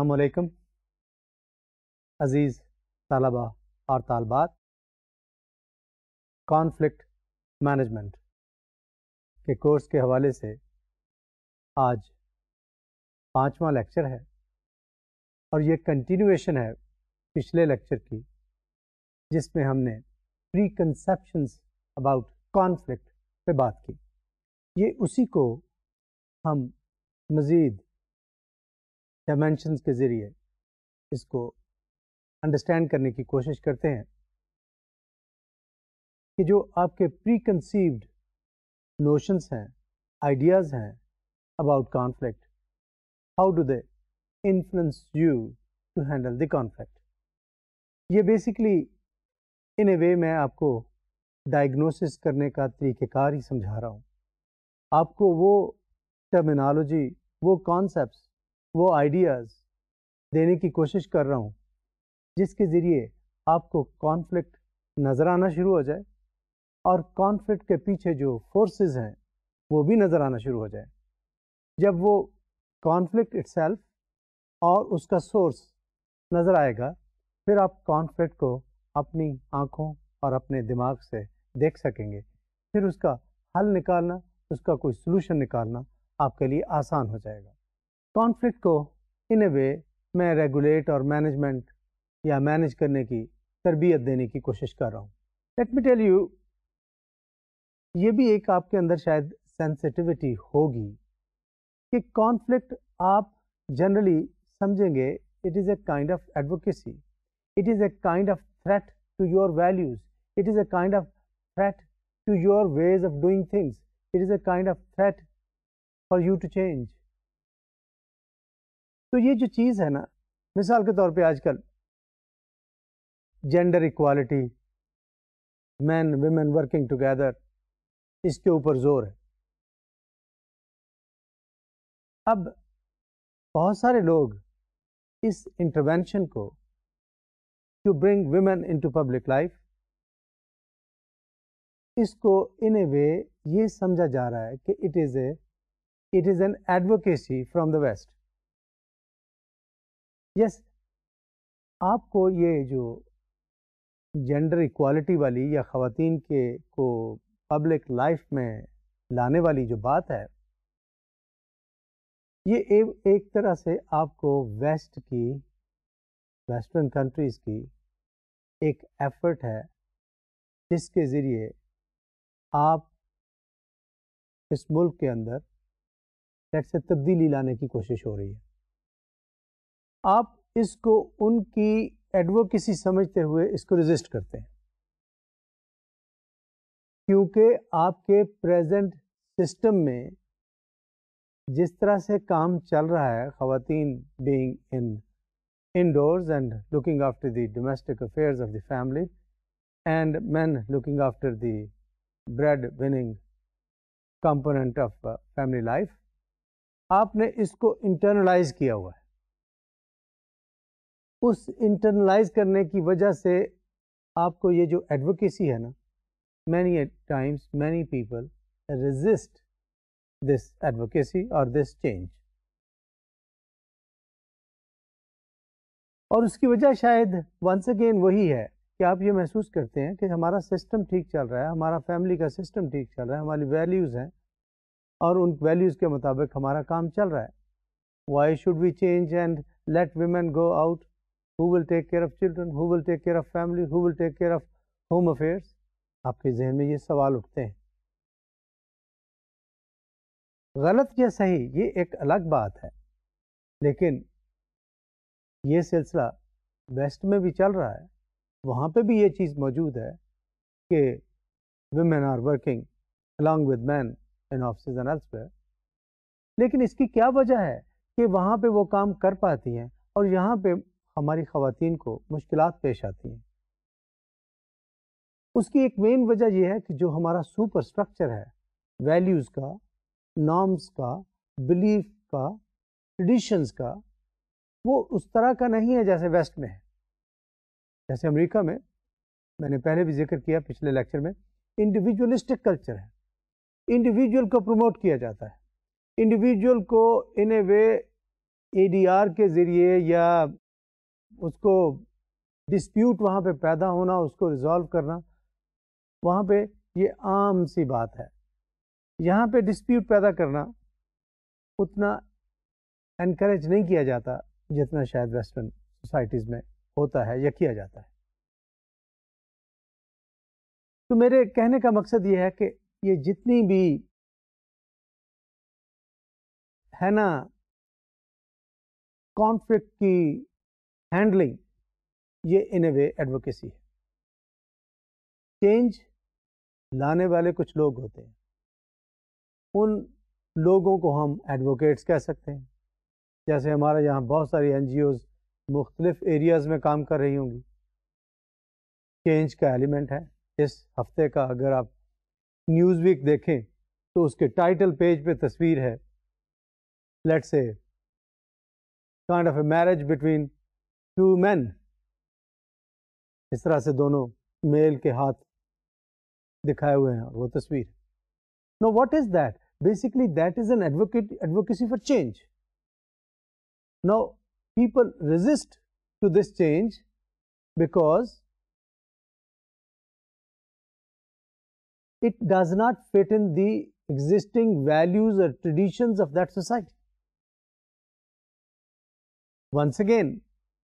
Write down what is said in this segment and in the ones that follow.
असलकम अज़ीज़ तलबा और तालबात कॉन्फ्लिक्ट मैनेजमेंट के कोर्स के हवाले से आज पांचवा लेक्चर है और ये कंटिन्यूएशन है पिछले लेक्चर की जिसमें हमने प्री कंसेप्शंस अबाउट कॉन्फ्लिक्ट पे बात की ये उसी को हम मज़ीद डायमेंशंस के ज़रिए इसको अंडरस्टैंड करने की कोशिश करते हैं कि जो आपके प्री कंसीव्ड नोशंस हैं आइडियाज़ हैं about conflict how do they influence you to handle the conflict ये बेसिकली इन ए वे मैं आपको डायग्नोसिस करने का तरीक़ेकार ही समझा रहा हूँ आपको वो टर्मिनोलॉजी वो कॉन्सेप्ट वो आइडियाज़ देने की कोशिश कर रहा हूँ जिसके ज़रिए आपको कॉन्फ्लिक्ट नज़र आना शुरू हो जाए और कॉन्फ्लिक्ट के पीछे जो फोर्सेस हैं वो भी नज़र आना शुरू हो जाए जब वो कॉन्फ्लिक्ट इट्सेल्फ और उसका सोर्स नज़र आएगा फिर आप कॉन्फ्लिक्ट को अपनी आँखों और अपने दिमाग से देख सकेंगे फिर उसका हल निकालना उसका कोई सलूशन निकालना आपके लिए आसान हो जाएगा कॉन्फ्लिक्ट को इन ए वे मैं रेगुलेट और मैनेजमेंट या मैनेज करने की तरबियत देने की कोशिश कर रहा हूँ लेट मी टेल यू ये भी एक आपके अंदर शायद सेंसिटिविटी होगी कि कॉन्फ्लिक्ट आप जनरली समझेंगे it is a kind of advocacy it is a kind of threat to your values it is a kind of threat to your ways of doing things it is a kind of threat for you to change तो ये जो चीज़ है ना मिसाल के तौर पे आजकल gender equality man women working together इसके ऊपर जोर है अब बहुत सारे लोग इस इंटरवेंशन को to bring women into public life इसको इन ए वे ये समझा जा रहा है कि it is a it is an advocacy from the west yes yes, आपको ये जो जेंडर इक्वालिटी वाली या ख़वान के को पब्लिक लाइफ में लाने वाली जो बात है ये ए, एक तरह से आपको वेस्ट की वेस्टर्न कंट्रीज़ की एक एफर्ट है जिसके ज़रिए आप इस मुल्क के अंदर लेट से तब्दीली लाने की कोशिश हो रही है आप इसको उनकी एडवोकेसी समझते हुए इसको रजिस्ट करते हैं क्योंकि आपके प्रेजेंट सिस्टम में जिस तरह से काम चल रहा है ख़वान being in indoors and looking after the domestic affairs of the family and man looking after the bread winning component of family life आपने इसको इंटरनलाइज किया हुआ है उस इंटरनलाइज करने की वजह से आपको ये जो एडवोकेसी है ना many times many people resist this advocacy और दिस चेंज और उसकी वजह शायद वंस अगेन वही है कि आप ये महसूस करते हैं कि हमारा सिस्टम ठीक चल रहा है हमारा फैमिली का सिस्टम ठीक चल रहा है हमारी वैल्यूज़ हैं और उन वैल्यूज़ के मुताबिक हमारा काम चल रहा है why should we change and let women go out who will take care of children who will take care of family, who will take care of home affairs? आपके जहन में ये सवाल उठते हैं गलत या सही ये एक अलग बात है लेकिन ये सिलसिला वेस्ट में भी चल रहा है वहाँ पे भी ये चीज़ मौजूद है कि women are working along with man in office and elsewhere लेकिन इसकी क्या वजह है कि वहाँ पे वो काम कर पाती हैं और यहाँ पे हमारी खातन को मुश्किल पेश आती हैं उसकी एक मेन वजह यह है कि जो हमारा सुपर स्ट्रक्चर है वैल्यूज़ का नॉर्म्स का बिलीफ का ट्रेडिशंस का वो उस तरह का नहीं है जैसे वेस्ट में है जैसे अमेरिका में मैंने पहले भी जिक्र किया पिछले लेक्चर में इंडिविजुअलिस्टिक कल्चर है इंडिविजुअल को प्रमोट किया जाता है इंडिविजुअल को इन ए वे ए के ज़रिए या उसको डिस्प्यूट वहाँ पे पैदा होना उसको रिजॉल्व करना वहाँ पे ये आम सी बात है यहाँ पे डिस्प्यूट पैदा करना उतना इनक्रेज नहीं किया जाता जितना शायद वेस्टर्न सोसाइटीज़ में होता है या किया जाता है तो मेरे कहने का मकसद ये है कि ये जितनी भी है ना कॉन्फ्लिक्ट की हैंडलिंग ये इन ए वे एडवोकेसी है चेंज लाने वाले कुछ लोग होते हैं उन लोगों को हम एडवोकेट्स कह सकते हैं जैसे हमारे यहाँ बहुत सारी एन जी ओज़ मुख्तलिफ़ एरियाज़ में काम कर रही होंगी चेंज का एलिमेंट है इस हफ्ते का अगर आप न्यूज़ वीक देखें तो उसके टाइटल पेज पे तस्वीर है let's say kind of a marriage between two man इस तरह से दोनों मेल के हाथ दिखाए हुए हैं वो तस्वीर no what is that basically that is an advocate advocacy for change no people resist to this change because it does not fit in the existing values or traditions of that society once again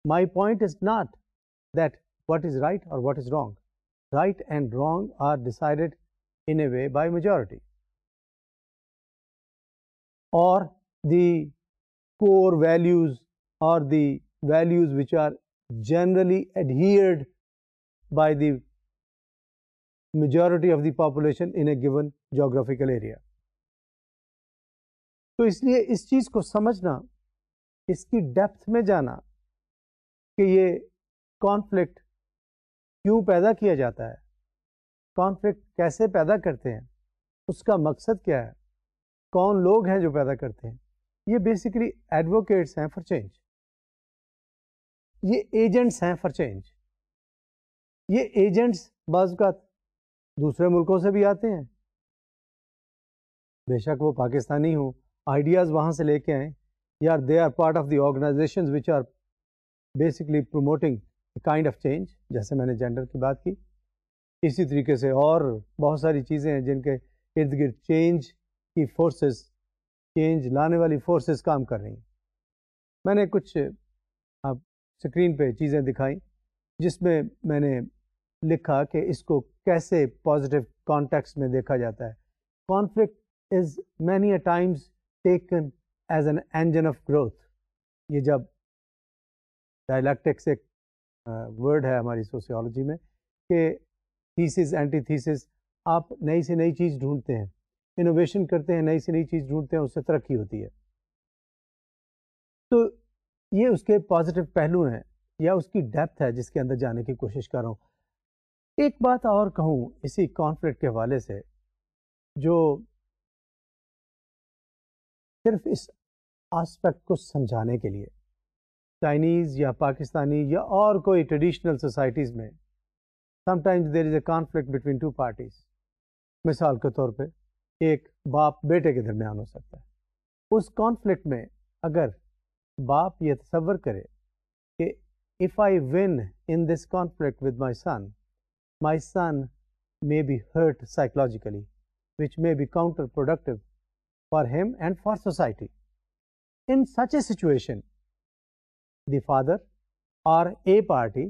My point is not that what is right or what is wrong. Right and wrong are decided in a way by majority or the core values or the values which are generally adhered by the majority of the population in a given geographical area. So, इसलिए इस चीज को समझना इसकी depth में जाना कि ये कॉन्फ्लिक्ट क्यों पैदा किया जाता है कॉन्फ्लिक्ट कैसे पैदा करते हैं उसका मकसद क्या है कौन लोग हैं जो पैदा करते हैं ये बेसिकली एडवोकेट्स हैं फॉर चेंज ये एजेंट्स हैं फॉर चेंज ये एजेंट्स बाज दूसरे मुल्कों से भी आते हैं बेशक वो पाकिस्तानी हो आइडियाज़ वहाँ से लेके आए यार they are part of the organisation which are basically promoting kind of change जैसे मैंने जेंडर की बात की इसी तरीके से और बहुत सारी चीज़ें हैं जिनके इर्द गिर्द चेंज की फोर्सेस चेंज लाने वाली फोर्सेस काम कर रही हैं मैंने कुछ आप स्क्रीन पे चीज़ें दिखाई जिसमें मैंने लिखा कि इसको कैसे पॉजिटिव कॉन्टेक्स्ट में देखा जाता है conflict is many a times taken as an engine of growth ये जब डायलैक्टिक्स एक वर्ड है हमारी सोशियोलॉजी में कि थीसिस एंटी थीसिस आप नई से नई चीज़ ढूंढते हैं इनोवेशन करते हैं नई से नई चीज़ ढूंढते हैं उससे तरक्की होती है तो ये उसके पॉजिटिव पहलू हैं या उसकी डेप्थ है जिसके अंदर जाने की कोशिश कर रहा हूँ एक बात और कहूँ इसी कॉन्फ्लिक्ट के हवाले से जो सिर्फ इस आस्पेक्ट को समझाने के लिए चाइनीज़ या पाकिस्तानी या और कोई ट्रेडिशनल सोसाइटीज़ में sometimes there is a conflict between two parties मिसाल के तौर पे एक बाप बेटे के दरमियान हो सकता है उस कॉन्फ्लिक्ट में अगर बाप ये तस्वर करे कि if I win in this conflict with my son my son be hurt psychologically which may be counter productive for him and for society in such a situation the father or a party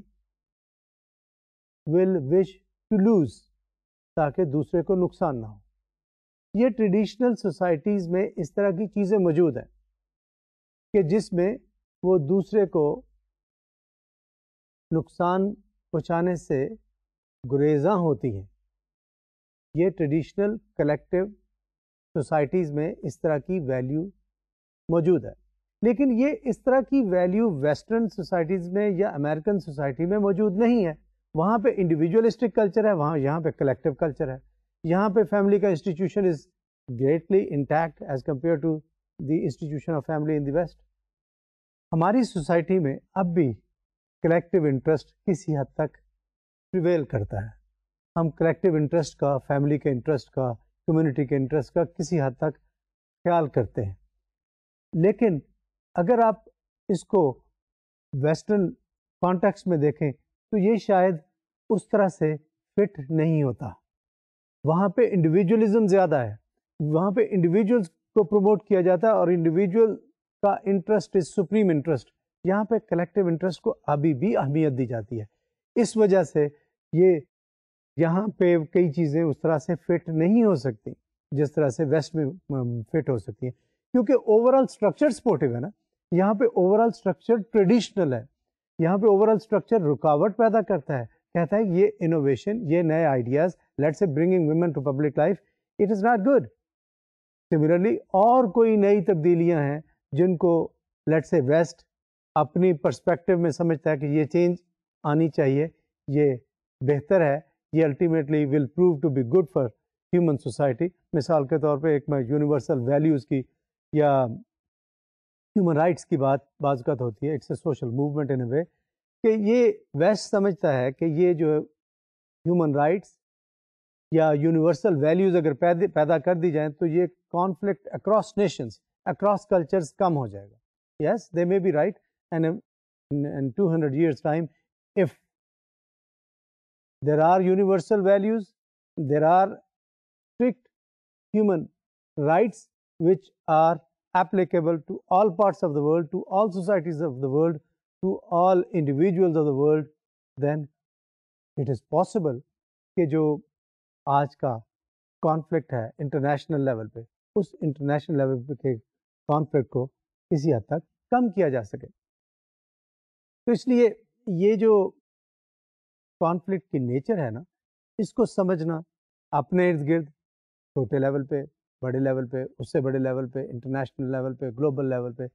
will wish to lose ताकि दूसरे को नुकसान ना हो ये traditional societies में इस तरह की चीज़ें मौजूद हैं कि जिसमें वो दूसरे को नुकसान पहुँचाने से गुरेजा होती हैं ये ट्रेडिशनल कलेक्टिव सोसाइटीज़ में इस तरह की वैल्यू मौजूद है लेकिन ये इस तरह की वैल्यू वेस्टर्न सोसाइटीज़ में या अमेरिकन सोसाइटी में मौजूद नहीं है वहाँ पे इंडिविजुअलिस्टिक कल्चर है वहाँ यहाँ पे कलेक्टिव कल्चर है यहाँ पे फैमिली का institution is greatly intact as compare to the institution of family in the West हमारी सोसाइटी में अब भी कलेक्टिव इंटरेस्ट किसी हद तक प्रिवेल करता है हम कलेक्टिव इंटरेस्ट का फैमिली के इंटरेस्ट का कम्युनिटी के इंटरेस्ट का किसी हद तक ख्याल करते हैं लेकिन अगर आप इसको वेस्टर्न कॉन्टेक्स में देखें तो ये शायद उस तरह से फिट नहीं होता वहाँ पे इंडिविजुअलिज्म ज़्यादा है वहाँ पे इंडिविजुअल्स को प्रमोट किया जाता है और इंडिविजुअल का इंटरेस्ट इज सुप्रीम इंटरेस्ट यहाँ पे कलेक्टिव इंटरेस्ट को अभी भी अहमियत दी जाती है इस वजह से ये यहाँ पे कई चीज़ें उस तरह से फिट नहीं हो सकती जिस तरह से वेस्ट में फिट हो सकती हैं क्योंकि ओवरऑल स्ट्रक्चर सपोर्टिव है ना यहाँ पे ओवरऑल स्ट्रक्चर ट्रेडिशनल है यहाँ पे ओवरऑल स्ट्रक्चर रुकावट पैदा करता है कहता है ये इनोवेशन ये नए ideas let's bringing women to public life it is not good similarly और कोई नई तब्दीलियाँ हैं जिनको लेट्स से वेस्ट अपनी परस्पेक्टिव में समझता है कि ये चेंज आनी चाहिए ये बेहतर है ये ultimately will prove to be good for human society मिसाल के तौर पे एक मैं यूनिवर्सल वैल्यूज़ की या ह्यूमन राइट्स की बात बाजगत होती है it's a social movement in a way कि ये वेस्ट समझता है कि ये जो ह्यूमन राइट्स या यूनिवर्सल वैल्यूज़ अगर पैदा कर दी जाएँ तो ये conflict across nations across cultures कम हो जाएगा yes they may be right and and two hundred years time if there are universal values there are strict human rights which are applicable to all parts of the world, to all societies of the world, to all individuals of the world, then it is possible कि जो आज का conflict है international level पे उस international level पे के conflict को किसी हद तक कम किया जा सके तो इसलिए ये जो कॉन्फ्लिक्ट की नेचर है ना इसको समझना अपने इर्द गिर्द छोटे लेवल पे बड़े लेवल पे उससे बड़े लेवल पे इंटरनेशनल लेवल पे ग्लोबल लेवल पे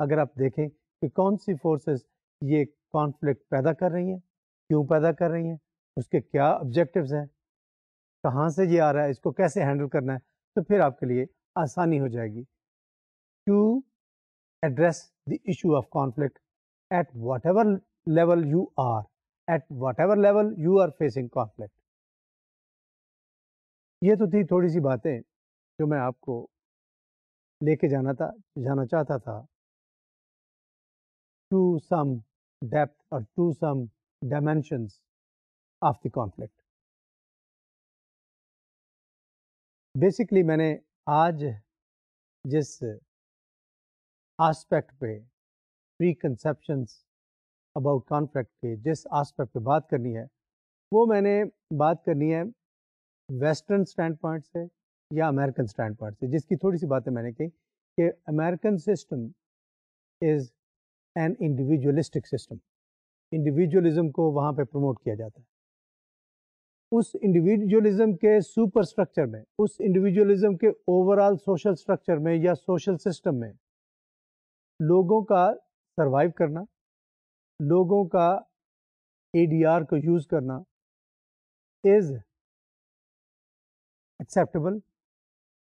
अगर आप देखें कि कौन सी फोर्सेस ये कॉन्फ्लिक्ट पैदा कर रही हैं क्यों पैदा कर रही हैं उसके क्या ऑब्जेक्टिव्स हैं कहाँ से ये आ रहा है इसको कैसे हैंडल करना है तो फिर आपके लिए आसानी हो जाएगी to address the issue of conflict at whatever level you are at whatever level you are facing conflict ये तो थी थोड़ी सी बातें जो मैं आपको लेके जाना था जाना चाहता था टू सम डेप्थ और to some dimensions of the conflict basically मैंने आज जिस आस्पेक्ट पे प्री कंसेप्शंस अबाउट कॉन्फ्लिक्ट के जिस आस्पेक्ट पे बात करनी है वो मैंने बात करनी है वेस्टर्न स्टैंड पॉइंट से या अमेरिकन स्टैंड पॉइंट से जिसकी थोड़ी सी बातें मैंने कही कि American system is an individualistic system individualism को वहाँ पे प्रमोट किया जाता है उस इंडिविजुअलिज्म के सुपर स्ट्रक्चर में उस इंडिविजुअलिज्म के ओवरऑल सोशल स्ट्रक्चर में या सोशल सिस्टम में लोगों का सरवाइव करना लोगों का एडीआर को यूज़ करना is acceptable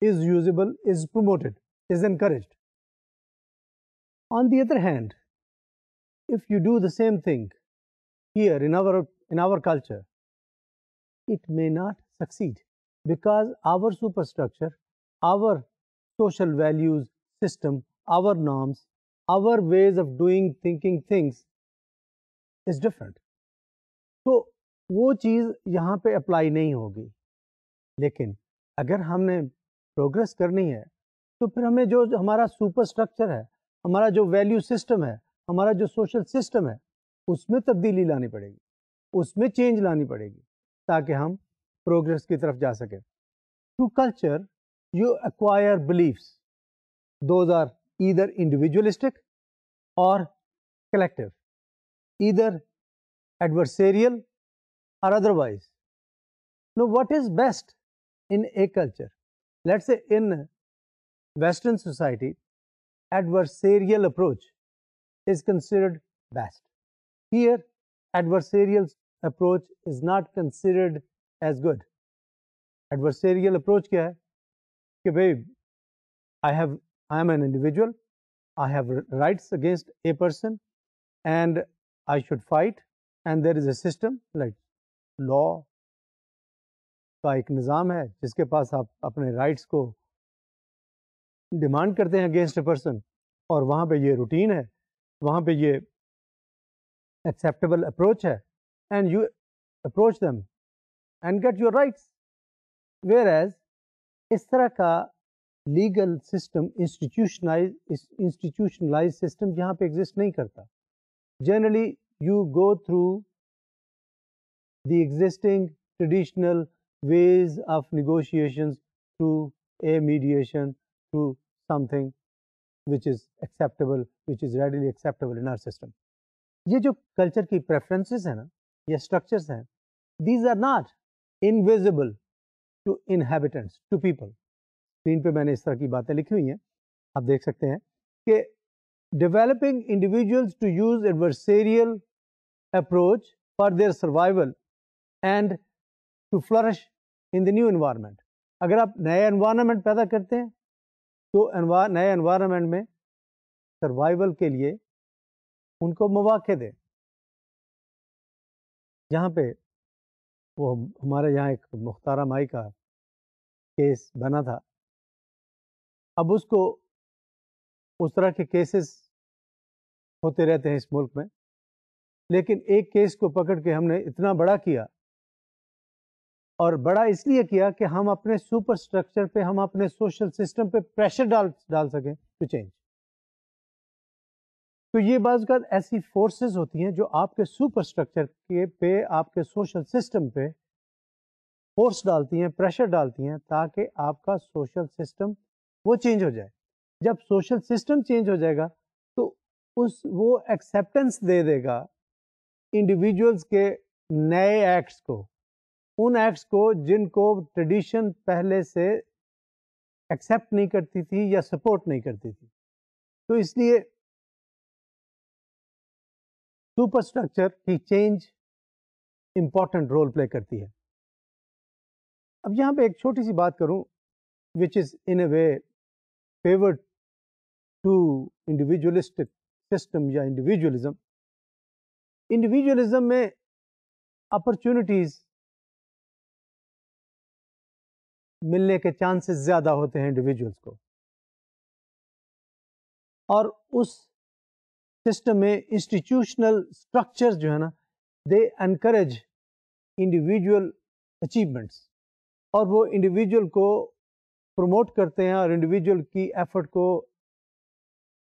is usable, is promoted, is encouraged. On the other hand, if you do the same thing here in our, in our culture, it may not succeed because our superstructure, our social values system, our norms, our ways of doing, thinking things is different. so wo cheez yahan pe apply nahi hogi lekin agar humne progress करनी है तो फिर हमें जो हमारा superstructure है हमारा जो वैल्यू सिस्टम है हमारा जो सोशल सिस्टम है उसमें तब्दीली लानी पड़ेगी उसमें चेंज लानी पड़ेगी ताकि हम प्रोग्रेस की तरफ जा सकें to culture you acquire beliefs those are either individualistic or collective either adversarial or otherwise no what is best in a culture Let us say in western society, adversarial approach is considered best. Here, adversarial approach is not considered as good. Adversarial approach क्या है? कि भाई, I have, I am an individual, I have rights against a person, and I should fight, and there is a system like law, का एक निज़ाम है जिसके पास आप अपने राइट्स को डिमांड करते हैं अगेंस्ट ए पर्सन और वहाँ पे ये रूटीन है वहाँ पे ये एक्सेप्टेबल अप्रोच है and you approach them and get your rights whereas इस तरह का legal system institutionalise institutionalise system जहाँ पे एग्जिस्ट नहीं करता generally you go through the existing traditional ways of negotiations through a mediation, through something which is acceptable, which is readily acceptable in our system. ye jo culture ki preferences hai na ये structures हैं these are not invisible to inhabitants, to people. screen pe maine is tarah ki baatein likhi hui hain aap dekh sakte hain ke developing individuals to use adversarial approach for their survival and to flourish in the new environment अगर आप नए environment पैदा करते हैं तो नए environment में survival के लिए उनको मौाक़े दें जहाँ पे वो हमारे यहाँ एक मुख्तारा माई का केस बना था अब उसको उस तरह के केसेस होते रहते हैं इस मुल्क में लेकिन एक केस को पकड़ के हमने इतना बड़ा किया और बड़ा इसलिए किया कि हम अपने सुपर स्ट्रक्चर पे हम अपने सोशल सिस्टम पे प्रेशर डाल डाल सकें टू चेंज तो ये बाज ऐसी फोर्सेस होती हैं जो आपके सुपर स्ट्रक्चर के पे आपके सोशल सिस्टम पे फोर्स डालती हैं प्रेशर डालती हैं ताकि आपका सोशल सिस्टम वो चेंज हो जाए जब सोशल सिस्टम चेंज हो जाएगा तो उस वो एक्सेप्टेंस दे देगा इंडिविजुअल्स के नए एक्ट्स को उन एक्ट्स को जिनको ट्रेडिशन पहले से एक्सेप्ट नहीं करती थी या सपोर्ट नहीं करती थी तो इसलिए सुपरस्ट्रक्चर की चेंज इम्पॉर्टेंट रोल प्ले करती है अब यहाँ पे एक छोटी सी बात करूँ which is in a way favoured to individualistic system या इंडिविजुअलिज्म इंडिविजुअलिज्म में अपॉर्चुनिटीज़ मिलने के चांसेस ज़्यादा होते हैं इंडिविजुअल्स को और उस सिस्टम में इंस्टीट्यूशनल स्ट्रक्चर्स जो है ना दे एनकरेज इंडिविजुअल अचीवमेंट्स और वो इंडिविजुअल को प्रमोट करते हैं और इंडिविजुअल की एफर्ट को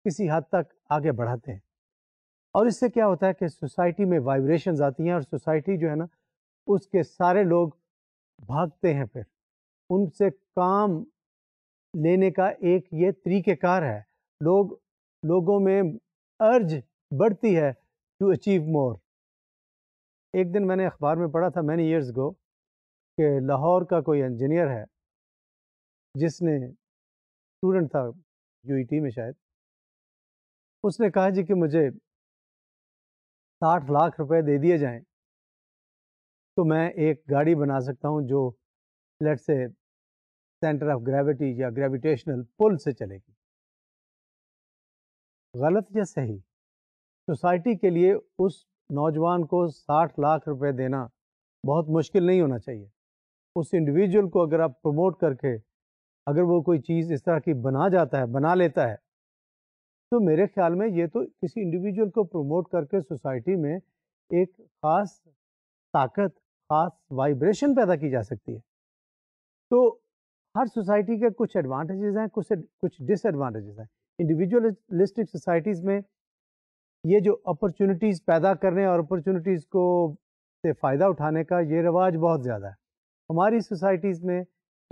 किसी हद तक आगे बढ़ाते हैं और इससे क्या होता है कि सोसाइटी में वाइब्रेशंस आती हैं और सोसाइटी जो है ना उसके सारे लोग भागते हैं फिर उनसे काम लेने का एक ये तरीक़ेकार है लोग लोगों में अर्ज बढ़ती है टू अचीव मोर एक दिन मैंने अखबार में पढ़ा था मैनी ईयर्स गो कि लाहौर का कोई इंजीनियर है जिसने स्टूडेंट था यूईटी e में शायद उसने कहा जी कि मुझे साठ लाख रुपए दे दिए जाएं तो मैं एक गाड़ी बना सकता हूं जो लेट से सेंटर ऑफ ग्रेविटी या ग्रेविटेशनल पुल से चलेगी गलत या सही सोसाइटी के लिए उस नौजवान को साठ लाख रुपए देना बहुत मुश्किल नहीं होना चाहिए उस इंडिविजुअल को अगर आप प्रमोट करके अगर वो कोई चीज़ इस तरह की बना जाता है बना लेता है तो मेरे ख्याल में ये तो किसी इंडिविजुअल को प्रमोट करके सोसाइटी में एक ख़ास ताकत ख़ास वाइब्रेशन पैदा की जा सकती है तो हर सोसाइटी के कुछ एडवांटेजेस हैं कुछ कुछ डिसएडवांटेजेस हैं इंडिविजुअलिस्टिक सोसाइटीज़ में ये जो अपॉर्चुनिटीज़ पैदा करने और अपॉर्चुनिटीज़ को से फ़ायदा उठाने का ये रिवाज बहुत ज़्यादा है हमारी सोसाइटीज़ में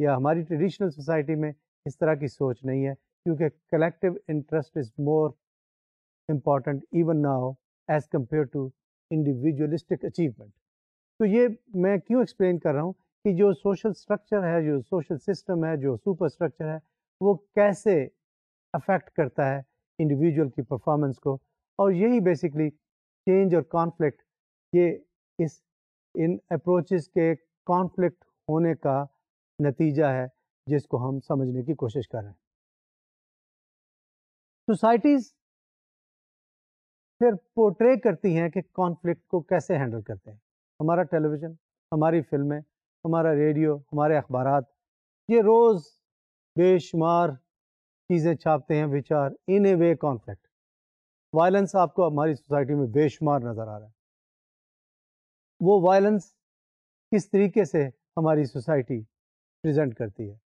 या हमारी ट्रेडिशनल सोसाइटी में इस तरह की सोच नहीं है क्योंकि collective interest is more important even now as compare to individualistic achievement तो ये मैं क्यों एक्सप्लेन कर रहा हूँ कि जो सोशल स्ट्रक्चर है जो सोशल सिस्टम है जो सुपर स्ट्रक्चर है वो कैसे अफेक्ट करता है इंडिविजुअल की परफॉर्मेंस को और यही बेसिकली चेंज और कॉन्फ्लिक्ट ये इस इन अप्रोचेस के कॉन्फ्लिक्ट होने का नतीजा है जिसको हम समझने की कोशिश कर रहे हैं सोसाइटीज़ फिर पोर्ट्रे करती हैं कि कॉन्फ्लिक्ट को कैसे हैंडल करते हैं हमारा टेलीविज़न हमारी फिल्में हमारा रेडियो हमारे अखबार ये रोज़ बेशुमार चीज़ें छापते हैं विचार इन ए वे कॉन्फ्लिक्ट वायलेंस आपको हमारी सोसाइटी में बेशुमार नज़र आ रहा है वो वायलेंस किस तरीके से हमारी सोसाइटी प्रेजेंट करती है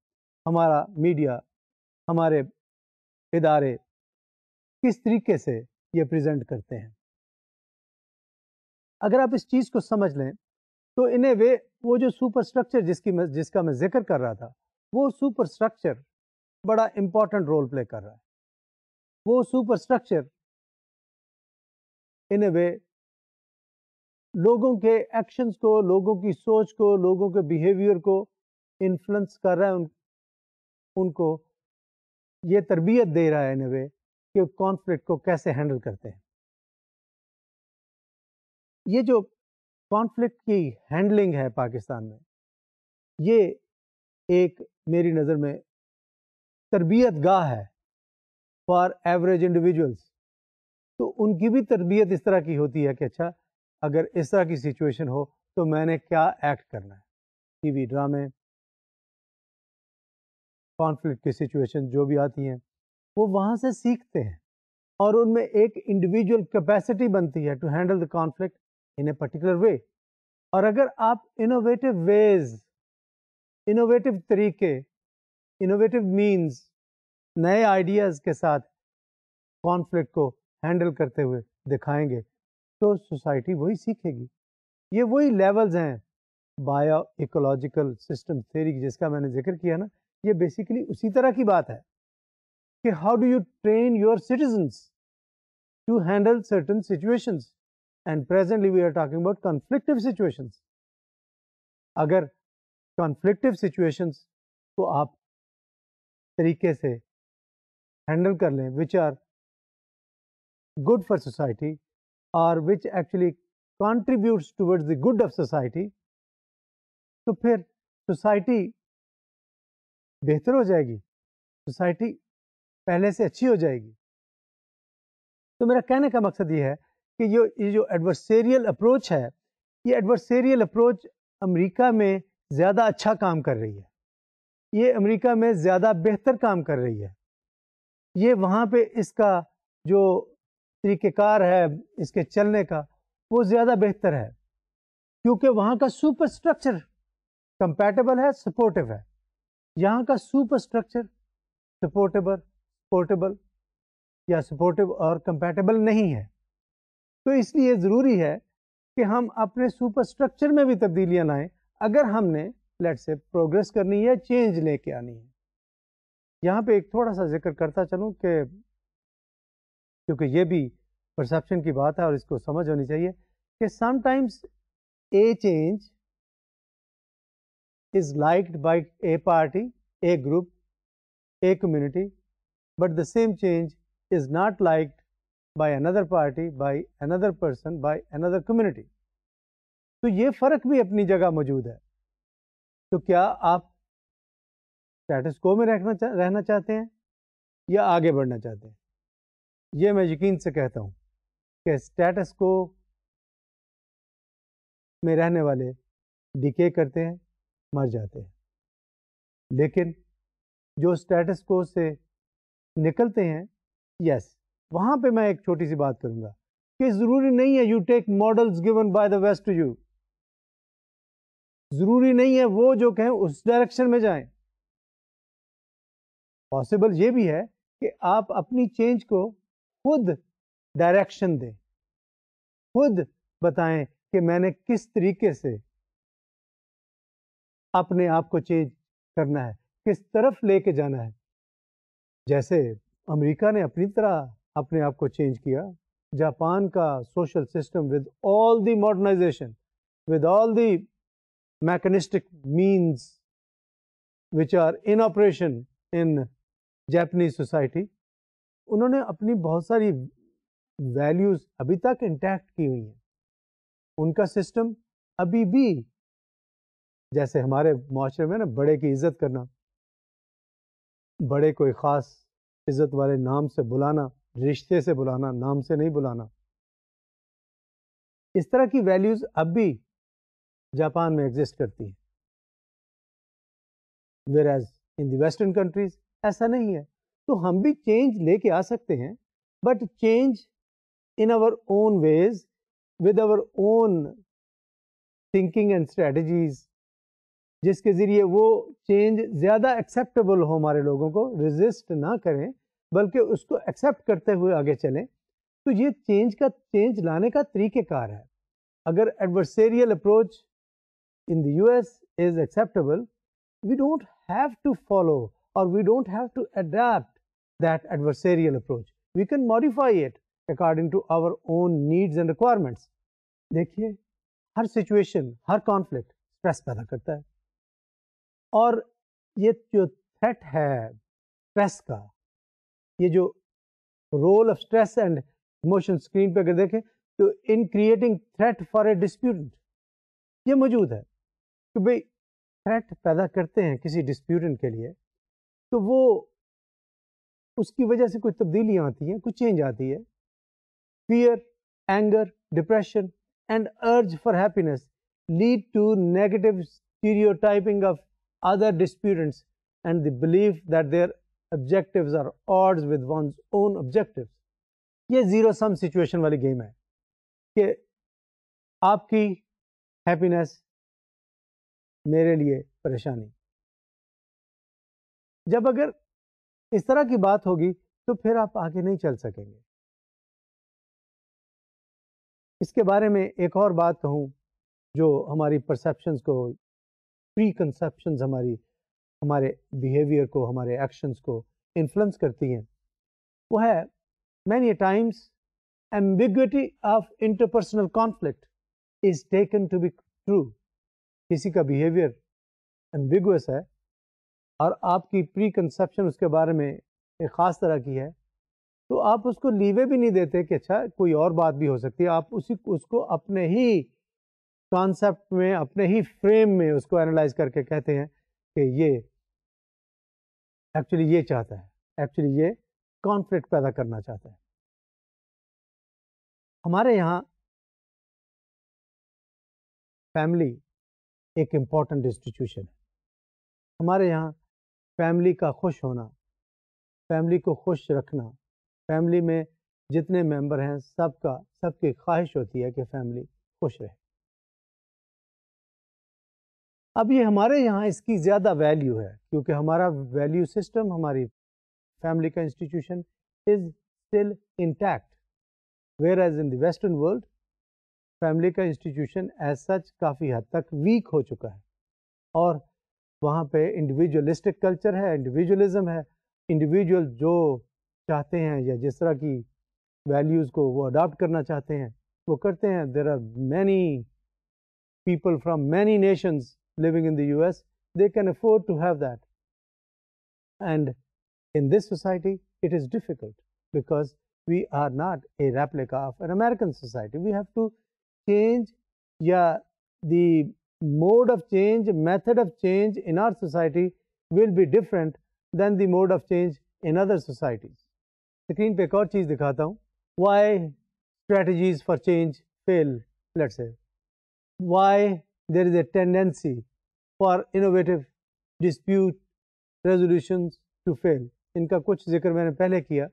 हमारा मीडिया हमारे इदारे किस तरीके से ये प्रेजेंट करते हैं अगर आप इस चीज़ को समझ लें तो इन ए वे वो जो सुपर स्ट्रक्चर जिसकी मैं जिसका मैं जिक्र कर रहा था वो सुपर स्ट्रक्चर बड़ा इंपॉर्टेंट रोल प्ले कर रहा है वो सुपर स्ट्रक्चर इन ए वे लोगों के एक्शंस को लोगों की सोच को लोगों के बिहेवियर को इन्फ्लुएंस कर रहा है उन, उनको ये तरबियत दे रहा है इन वे कि कॉन्फ्लिक्ट को कैसे हैंडल करते हैं ये जो कॉन्फ्लिक्ट की हैंडलिंग है पाकिस्तान में ये एक मेरी नज़र में तरबियत गाह है फॉर एवरेज इंडिविजुअल्स तो उनकी भी तरबियत इस तरह की होती है कि अच्छा अगर इस तरह की सिचुएशन हो तो मैंने क्या एक्ट करना है टीवी ड्रामे कॉन्फ्लिक्ट की सिचुएशन जो भी आती हैं वो वहाँ से सीखते हैं और उनमें एक इंडिविजुअल कैपेसिटी बनती है to handle the conflict in a particular way और अगर आप इनोवेटिव वेज इनोवेटिव तरीके इनोवेटिव मीन्स नए आइडियाज़ के साथ कॉन्फ्लिक्ट को हैंडल करते हुए दिखाएंगे तो सोसाइटी वही सीखेगी ये वही लेवल्स हैं बायो इकोलॉजिकल सिस्टम थ्योरी जिसका मैंने जिक्र किया ना ये बेसिकली उसी तरह की बात है कि how do you train your citizens to handle certain situations and presently we are talking about conflictive situations अगर कॉन्फ्लिक्टिव situations को आप तरीके से हैंडल कर लें which are good for society और which actually contribute towards the good of society तो फिर सोसाइटी बेहतर हो जाएगी सोसाइटी पहले से अच्छी हो जाएगी तो मेरा कहने का मकसद ये है कि जो ये जो एडवर्सेरियल अप्रोच है ये एडवर्सेरियल अप्रोच अमेरिका में ज़्यादा अच्छा काम कर रही है ये अमेरिका में ज़्यादा बेहतर काम कर रही है ये वहाँ पे इसका जो तरीक़ेकार है इसके चलने का वो ज़्यादा बेहतर है क्योंकि वहाँ का सुपर स्ट्रक्चर कंपैटिबल है सपोर्टिव है यहाँ का सुपर स्ट्रक्चर सपोर्टेबल पोर्टेबल या सपोर्टिव और कंपैटिबल नहीं है तो इसलिए ज़रूरी है कि हम अपने सुपरस्ट्रक्चर में भी तब्दीलियाँ लाएं अगर हमने लेट से प्रोग्रेस करनी है चेंज लेके आनी है यहाँ पे एक थोड़ा सा जिक्र करता चलूँ कि क्योंकि ये भी परसेप्शन की बात है और इसको समझ होनी चाहिए कि sometimes a change is liked by a party a group a community but the same change is not liked by another party by another person by another community तो ये फर्क भी अपनी जगह मौजूद है तो क्या आप स्टेटस को में रहना चा, रहना चाहते हैं या आगे बढ़ना चाहते हैं ये मैं यकीन से कहता हूँ कि स्टेटस को में रहने वाले डिके करते हैं मर जाते हैं लेकिन जो स्टेटस को से निकलते हैं यस वहाँ पे मैं एक छोटी सी बात करूँगा कि ज़रूरी नहीं है you take models given by the West to you ज़रूरी नहीं है वो जो कहें उस डायरेक्शन में जाएं पॉसिबल ये भी है कि आप अपनी चेंज को खुद डायरेक्शन दें खुद बताएं कि मैंने किस तरीके से अपने आप को चेंज करना है किस तरफ लेके जाना है जैसे अमेरिका ने अपनी तरह अपने आप को चेंज किया जापान का social system with all the modernisation with all the mechanistic means which are in operation in Japanese society उन्होंने अपनी बहुत सारी वैल्यूज़ अभी तक इंटैक्ट की हुई हैं उनका सिस्टम अभी भी जैसे हमारे माशरे में ना बड़े की इज्जत करना बड़े को एक ख़ास इज्जत वाले नाम से बुलाना रिश्ते से बुलाना नाम से नहीं बुलाना इस तरह की वैल्यूज अब भी जापान में एग्जिस्ट करती है whereas in the western countries ऐसा नहीं है तो हम भी चेंज लेके आ सकते हैं but change in our own ways with our own thinking and strategies जिसके ज़रिए वो चेंज ज़्यादा एक्सेप्टेबल हो हमारे लोगों को रेजिस्ट ना करें बल्कि उसको एक्सेप्ट करते हुए आगे चलें तो ये चेंज का चेंज लाने का तरीके कार है अगर adversarial approach in the US is acceptable we don't have to follow or we don't have to adopt that adversarial approach we can modify it according to our own needs and requirements देखिए हर situation हर conflict stress पैदा करता है और ये जो threat है स्ट्रेस का ये जो role of stress and emotion screen पे अगर देखें तो in creating threat for a disputant ये मौजूद है कि भाई थ्रेट पैदा करते हैं किसी डिस्प्यूटेंट के लिए तो वो उसकी वजह से कुछ तब्दीलियाँ आती हैं कुछ चेंज आती है fear anger depression and urge for happiness lead to negative stereotyping of other disputants and the believe that their objectives are odds with one's own objectives. ये जीरो सम सिचुएशन वाली गेम है कि आपकी happiness मेरे लिए परेशानी जब अगर इस तरह की बात होगी तो फिर आप आगे नहीं चल सकेंगे इसके बारे में एक और बात कहूँ जो हमारी परसेप्शंस को प्री कंसेप्शन हमारी हमारे बिहेवियर को हमारे एक्शंस को इन्फ्लुएंस करती हैं वो है many times ambiguity of interpersonal conflict is taken to be true किसी का बिहेवियर एम्बिगस है और आपकी प्री कंसेप्शन उसके बारे में एक ख़ास तरह की है तो आप उसको लीवे भी नहीं देते कि अच्छा कोई और बात भी हो सकती है आप उसी उसको अपने ही कॉन्सेप्ट में अपने ही फ्रेम में उसको एनालाइज करके कहते हैं कि ये एक्चुअली ये चाहता है एक्चुअली ये कॉन्फ्लिक्ट पैदा करना चाहता है हमारे यहाँ फैमिली एक इम्पॉर्टेंट इंस्टीट्यूशन है हमारे यहाँ फैमिली का खुश होना फैमिली को खुश रखना फैमिली में जितने मेंबर हैं सबका सबकी ख्वाहिश होती है कि फैमिली खुश रहे अब ये हमारे यहाँ इसकी ज़्यादा वैल्यू है क्योंकि हमारा वैल्यू सिस्टम हमारी फैमिली का institution is still intact whereas in the western world family का इंस्टीट्यूशन एज सच काफ़ी हद तक वीक हो चुका है और वहाँ पे इंडिविजुअलिस्टिक कल्चर है इंडिविजुअलिज्म है इंडिविजुअल जो चाहते हैं या जिस तरह की वैल्यूज़ को वो अडॉप्ट करना चाहते हैं वो करते हैं there are many people from many nations living in the US, they can afford to have that. And in this society, it is difficult because we are not a replica of an American society. We have to change yeah, the mode of change, method of change in our society will be different than the mode of change in other societies. screen. पे एक और चीज दिखाता हूँ why strategies for change fail, let's say. Why there is a tendency for innovative dispute resolution to fail इनका कुछ जिक्र मैंने पहले किया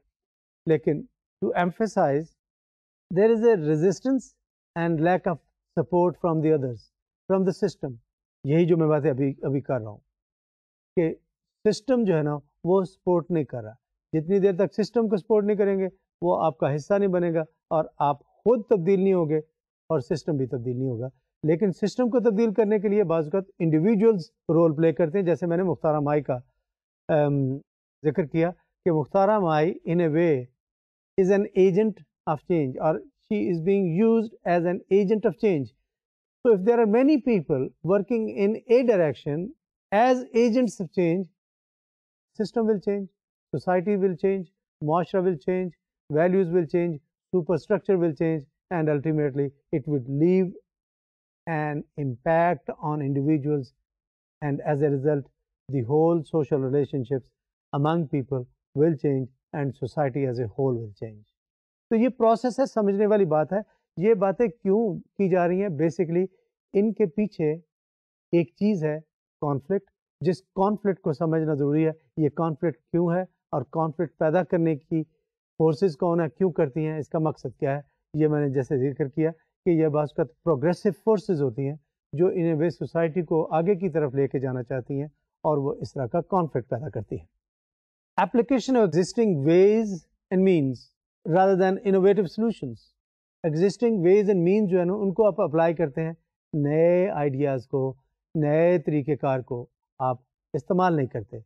लेकिन to emphasise there is a resistance and lack of support from the others from the system यही जो मैं बातें अभी अभी कर रहा हूँ कि सिस्टम जो है ना वो सपोर्ट नहीं कर रहा जितनी देर तक सिस्टम को सपोर्ट नहीं करेंगे वो आपका हिस्सा नहीं बनेगा और आप खुद तब्दील नहीं होंगे और सिस्टम भी तब्दील नहीं होगा लेकिन सिस्टम को तब्दील करने के लिए बाज़त इंडिविजुअल्स रोल प्ले करते हैं जैसे मैंने मुख्तारा माई का जिक्र किया कि Mukhtaran Mai in a way is an agent of change और she is being used as an agent of change so if there are many people working in a direction as agent of change system will change society will change माशरा will change values will change super structure will change and ultimately it will leave an impact on individuals and as a result the whole social relationships among people will change and society as a whole will change तो ये process है समझने वाली बात है ये बातें क्यों की जा रही हैं बेसिकली इनके पीछे एक चीज़ है कॉन्फ्लिक्ट जिस कॉन्फ्लिक्ट को समझना ज़रूरी है ये कॉन्फ्लिक्ट क्यों है और कॉन्फ्लिक्ट पैदा करने की फोर्सेस कौन है क्यों करती हैं इसका मकसद क्या है ये मैंने जैसे जिक्र किया कि यह बासकत प्रोग्रेसिव फोर्सेस होती हैं जो इन वे सोसाइटी को आगे की तरफ लेके जाना चाहती हैं और वो इस तरह का कॉन्फ्लिक्ट पैदा करती है application of existing ways and means rather than innovative solution existing ways and mean जो है ना उनको आप अप्लाई करते हैं नए आइडियाज़ को नए तरीक़ेकार को आप इस्तेमाल नहीं करते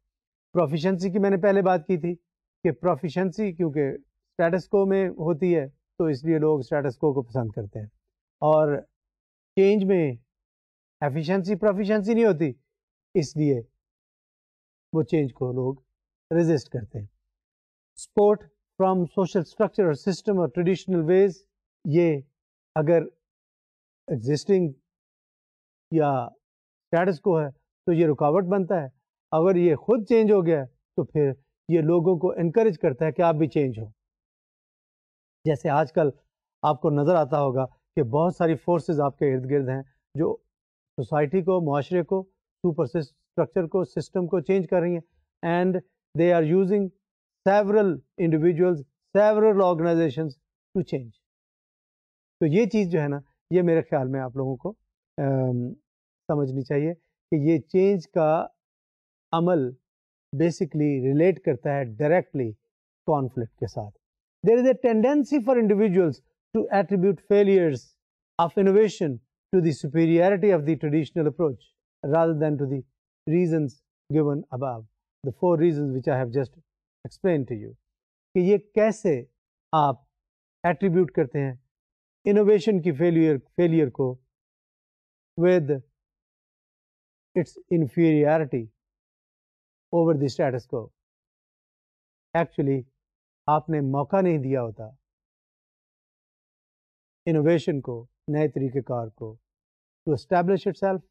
प्रोफिशंसी की मैंने पहले बात की थी कि प्रोफिशंसी क्योंकि स्टेटस को में होती है तो इसलिए लोग स्टेटस को को पसंद करते हैं और चेंज में एफिशिएंसी प्रोफिशिएंसी नहीं होती इसलिए वो चेंज को लोग रेजिस्ट करते हैं स्पोर्ट फ्रॉम सोशल स्ट्रक्चर और सिस्टम और ट्रेडिशनल वेज ये अगर एग्जिस्टिंग या स्टेटस को है तो ये रुकावट बनता है अगर ये खुद चेंज हो गया तो फिर ये लोगों को इनक्रेज करता है कि आप भी चेंज हो जैसे आजकल आपको नज़र आता होगा कि बहुत सारी फोर्सेस आपके इर्द गिर्द हैं जो सोसाइटी को माशरे को सुपर स्ट्रक्चर को सिस्टम को चेंज कर रही हैं and they are using several individuals several organisations to change तो ये चीज़ जो है ना ये मेरे ख्याल में आप लोगों को आ, समझनी चाहिए कि ये चेंज का अमल बेसिकली रिलेट करता है डायरेक्टली कॉन्फ्लिक्ट के साथ there is a tendency for individuals to attribute failures of innovation to the superiority of the traditional approach rather than to the reasons given above, the four reasons which I have just explained to you. ki ye kaise aap attribute karte hain innovation ki failure failure ko with its inferiority over the status quo actually aapne mauka nahi diya hota innovation को नए तरीक़ेकार को to establish itself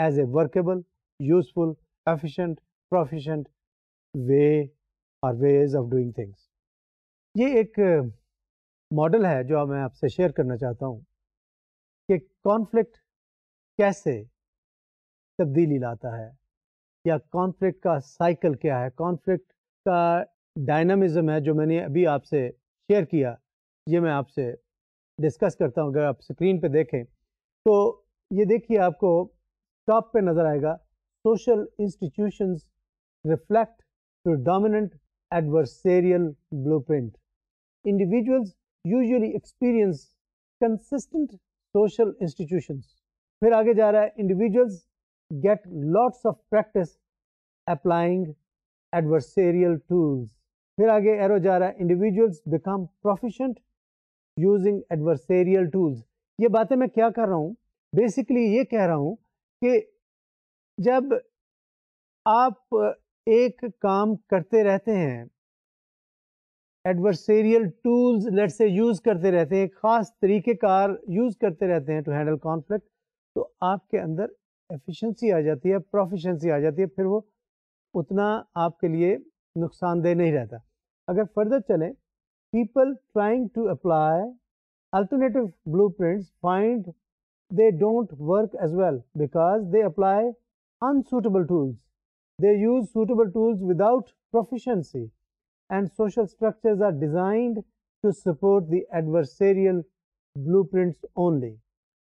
as a workable useful efficient proficient way और ways of doing things ये एक model है जो मैं आपसे शेयर करना चाहता हूँ कि कॉन्फ्लिक्ट कैसे तब्दीली लाता है या कॉन्फ्लिक्ट का साइकिल क्या है कॉन्फ्लिक्ट का डायनामिज़म है जो मैंने अभी आपसे शेयर किया ये मैं आपसे डिस्कस करता हूँ अगर आप स्क्रीन पे देखें तो ये देखिए आपको टॉप पे नज़र आएगा social institutions reflect to dominant adversarial blueprint individuals usually experience consistent social institution फिर आगे जा रहा है individuals get lots of practice applying adversarial tools फिर आगे एरो जा रहा है individuals become proficient using adversarial tools ये बातें मैं क्या कर रहा हूँ बेसिकली ये कह रहा हूँ कि जब आप एक काम करते रहते हैं एडवर्सेरियल टूल्स लेट से यूज़ करते रहते हैं ख़ास तरीक़ेकार यूज़ करते रहते हैं टू हैंडल कॉन्फ्लिक्ट तो आपके अंदर एफिशिएंसी आ जाती है प्रोफिशेंसी आ जाती है फिर वो उतना आपके लिए नुकसानदेह नहीं रहता अगर फर्दर चलें people trying to apply alternative blueprints find they don't work as well because they apply unsuitable tools. They use suitable tools without proficiency and social structures are designed to support the adversarial blueprints only.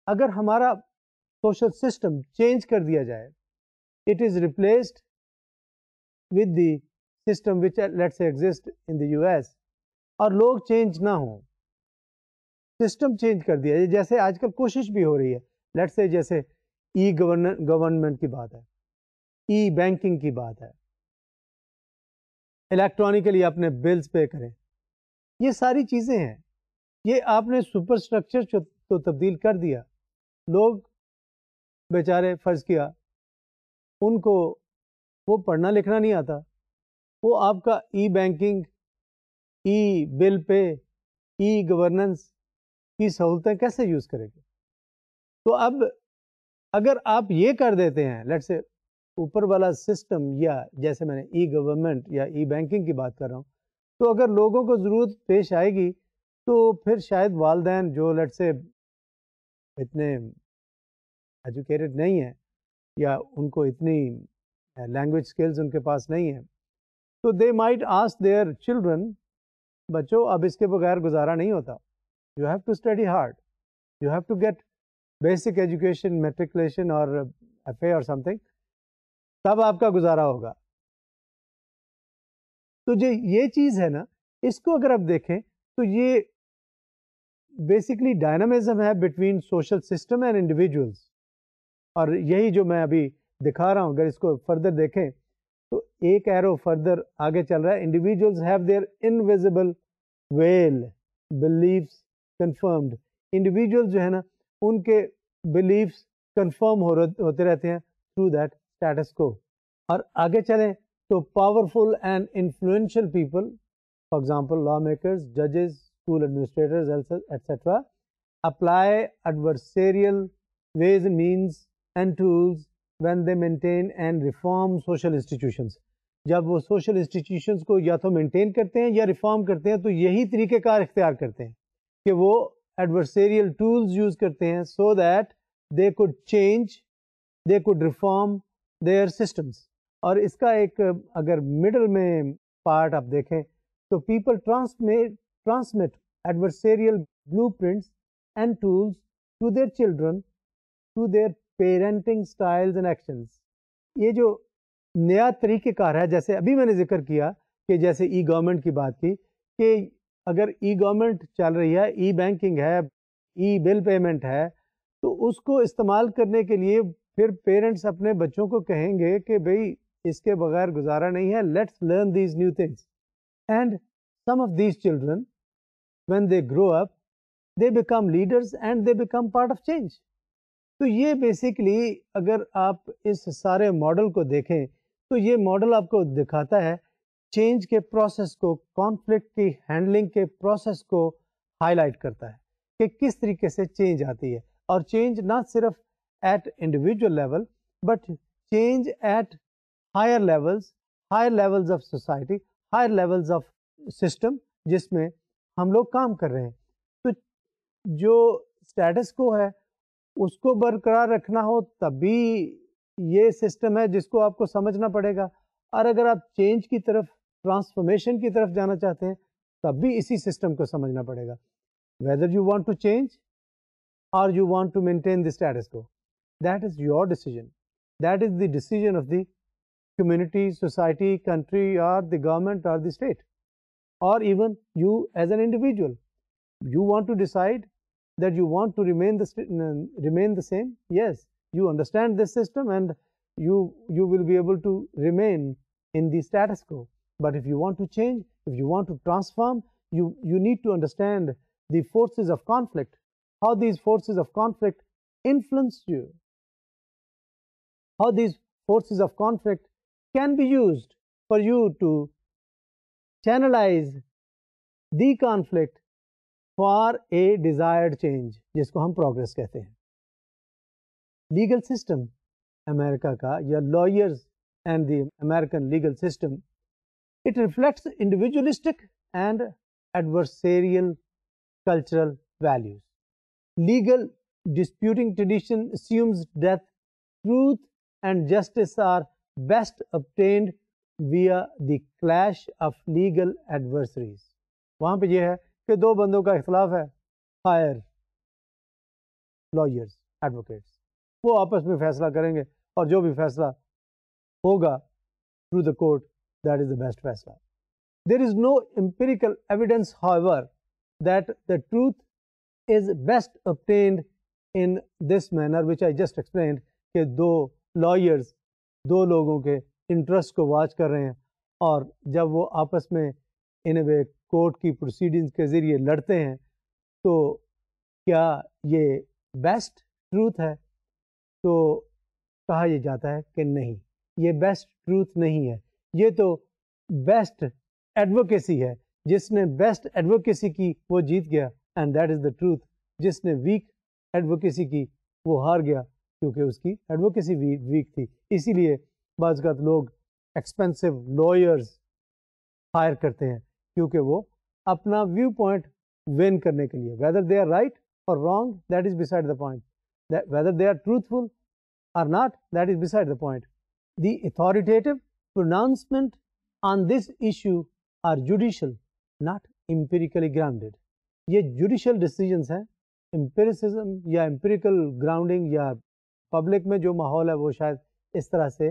अगर हमारा social system change कर it is replaced with the system which let's say exists in the US और लोग change ना हों system change कर दिया जाए जैसे आजकल कोशिश भी हो रही है लेट्स से जैसे ई गवर्न गवर्नमेंट की बात है ई बैंकिंग की बात है इलेक्ट्रॉनिकली अपने बिल्स पे करें ये सारी चीज़ें हैं ये आपने सुपर स्ट्रक्चर तो तब्दील कर दिया लोग बेचारे फ़र्ज़ किया उनको वो पढ़ना लिखना नहीं आता वो आपका ई बैंकिंग ई बिल पे ई गवर्नेंस की सहूलतें कैसे यूज़ करेंगे तो अब अगर आप ये कर देते हैं लेट से ऊपर वाला सिस्टम या जैसे मैंने ई गवर्नमेंट या ई बैंकिंग की बात कर रहा हूँ तो अगर लोगों को ज़रूरत पेश आएगी तो फिर शायद वालदेन जो लट से इतने एजुकेटेड नहीं हैं या उनको इतनी लैंग्वेज स्किल्स उनके पास नहीं है तो they might ask their children बच्चों अब इसके बगैर गुजारा नहीं होता you have to study hard you have to get basic education matriculation और एफ और समथिंग तब आपका गुजारा होगा तो जो ये चीज़ है ना इसको अगर आप देखें तो ये बेसिकली डायनामिज्म है between social system and individuals और यही जो मैं अभी दिखा रहा हूँ अगर इसको फर्दर देखें एक एरो फर्दर आगे चल रहा है individuals have their invisible well beliefs confirmed individual जो है ना उनके बिलीव्स कंफर्म हो होते रहते हैं थ्रू दैट स्टेटस को और आगे चलें तो powerful and influential people for example law makers जजेस school administrators etcetera apply adversarial ways and and tools tools when they maintain and reform social institutions जब वो सोशल इंस्टीट्यूशंस को या तो मेंटेन करते हैं या रिफॉर्म करते हैं तो यही तरीक़ेकार इख्तियार करते हैं कि वो एडवर्सरियल टूल्स यूज़ करते हैं so that they could change they could reform their systems और इसका एक अगर मिडल में पार्ट आप देखें तो people transmit transmit adversarial blue and tools to their children to their parenting styles and actions ये जो नया तरीक़ेकार है जैसे अभी मैंने जिक्र किया कि जैसे ई गवर्नमेंट की बात की कि अगर ई गवर्नमेंट चल रही है ई बैंकिंग है ई बिल पेमेंट है तो उसको इस्तेमाल करने के लिए फिर पेरेंट्स अपने बच्चों को कहेंगे कि भाई इसके बगैर गुजारा नहीं है let's learn these new things and some of these children when they grow up they become leaders and they become part of change तो ये बेसिकली अगर आप इस सारे मॉडल को देखें तो ये मॉडल आपको दिखाता है चेंज के प्रोसेस को कॉन्फ्लिक्ट की हैंडलिंग के प्रोसेस को हाईलाइट करता है कि किस तरीके से चेंज आती है और चेंज ना सिर्फ at individual level but change at higher levels higher levels of society higher levels of system जिसमें हम लोग काम कर रहे हैं तो जो स्टेटस को है उसको बरकरार रखना हो तभी ये सिस्टम है जिसको आपको समझना पड़ेगा और अगर आप चेंज की तरफ ट्रांसफॉर्मेशन की तरफ जाना चाहते हैं तब भी इसी सिस्टम को समझना पड़ेगा whether you want to change और you want to maintain the status quo that is your decision that is the decision of the community society country और द गवर्नमेंट और द स्टेट और even you as an individual you want to decide that you want to remain remain the same yes you understand this system and you, you will be able to remain in the status quo. But if you want to change, if you want to transform, you, you need to understand the forces of conflict, how these forces of conflict influence you, how these forces of conflict can be used for you to channelize the conflict for a desired change, जिसको हम progress कहते हैं legal system America का या lawyers and the American legal system it reflects individualistic and adversarial cultural values legal disputing tradition seems that truth and justice are best obtained via the clash of legal adversaries वहाँ पर यह है कि दो बंदों का अख्तलाफ है हायर लॉयर्स एडवोकेट्स वो आपस में फैसला करेंगे और जो भी फैसला होगा through the court that is the best फैसला there is no empirical evidence however that the truth is best obtained in this manner which I just explain के दो लॉयर्स दो लोगों के इंटरेस्ट को वॉच कर रहे हैं और जब वो आपस में इन वे कोर्ट की प्रोसीडिंग्स के ज़रिए लड़ते हैं तो क्या ये बेस्ट ट्रूथ है तो कहा यह जाता है कि नहीं ये बेस्ट ट्रूथ नहीं है ये तो बेस्ट एडवोकेसी है जिसने बेस्ट एडवोकेसी की वो जीत गया and that is the truth जिसने वीक एडवोकेसी की वो हार गया क्योंकि उसकी एडवोकेसी वी, वीक थी इसीलिए बाज़ात लोग एक्सपेंसिव लॉयर्स हायर करते हैं क्योंकि वो अपना व्यू पॉइंट विन करने के लिए वेदर दे आर राइट और wrong that is beside the point whether they are truthful or not that is beside the point. The authoritative pronouncement on this issue are judicial not empirically grounded. ye judicial decisions hain empiricism ya empirical grounding ya public mein jo mahol hai wo shayad is tarah se